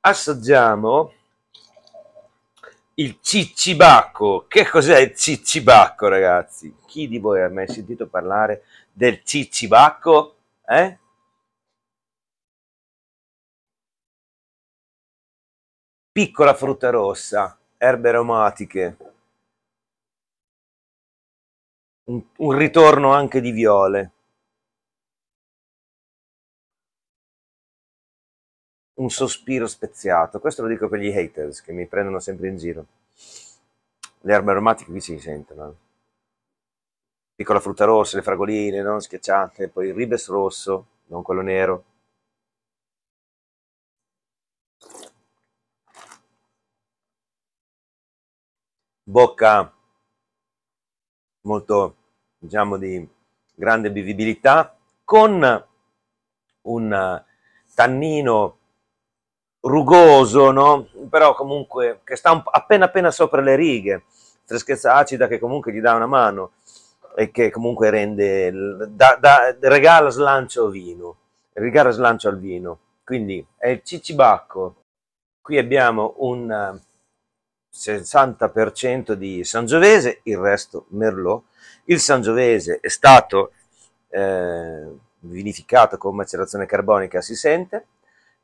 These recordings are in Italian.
assaggiamo il ciccibacco. Che cos'è il ciccibacco, ragazzi? Chi di voi ha mai sentito parlare del ciccibacco? Eh? Piccola frutta rossa, erbe aromatiche, un, un ritorno anche di viole. un sospiro speziato. Questo lo dico per gli haters che mi prendono sempre in giro. Le erbe aromatiche qui si sentono. Eh. Piccola frutta rossa, le fragoline non schiacciate, poi il ribes rosso, non quello nero. Bocca molto, diciamo, di grande bevibilità con un tannino rugoso, no? però comunque che sta appena appena sopra le righe, freschezza acida che comunque gli dà una mano e che comunque rende, da, da, regala slancio al vino, regala slancio al vino. Quindi è il cicibacco. Qui abbiamo un 60% eh, di Sangiovese, il resto Merlot. Il Sangiovese è stato eh, vinificato con macerazione carbonica, si sente,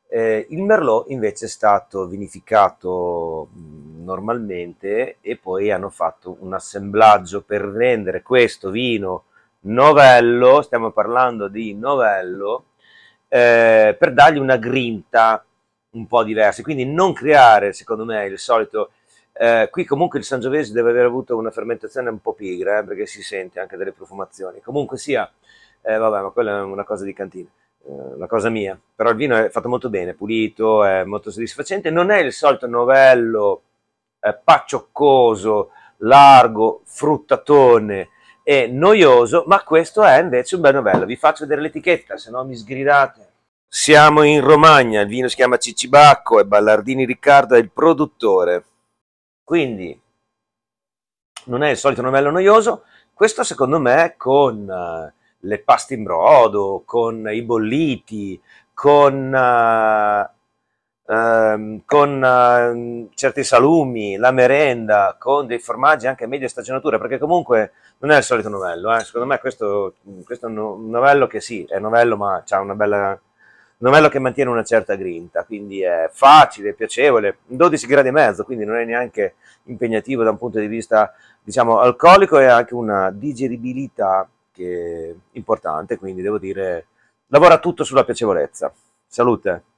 eh, il Merlot invece è stato vinificato mm, normalmente e poi hanno fatto un assemblaggio per rendere questo vino novello, stiamo parlando di novello, eh, per dargli una grinta un po' diversa, quindi non creare secondo me il solito... Eh, qui comunque il Sangiovese deve aver avuto una fermentazione un po' pigra, eh, perché si sente anche delle profumazioni. Comunque sia, eh, vabbè, ma quella è una cosa di cantina una eh, cosa mia, però il vino è fatto molto bene, pulito, è molto soddisfacente, non è il solito novello eh, paccioccoso, largo, fruttatone e noioso, ma questo è invece un bel novello, vi faccio vedere l'etichetta, se no mi sgridate. Siamo in Romagna, il vino si chiama Cicibacco e Ballardini Riccardo è il produttore, quindi non è il solito novello noioso, questo secondo me con... Eh, le paste in brodo, con i bolliti, con, uh, uh, con uh, certi salumi, la merenda, con dei formaggi anche media stagionatura, perché comunque non è il solito novello, eh. secondo me questo, questo, è un novello che sì, è novello ma ha una bella... Novello che mantiene una certa grinta, quindi è facile, piacevole, 12 gradi e mezzo, quindi non è neanche impegnativo da un punto di vista, diciamo, alcolico e anche una digeribilità importante, quindi devo dire lavora tutto sulla piacevolezza. Salute!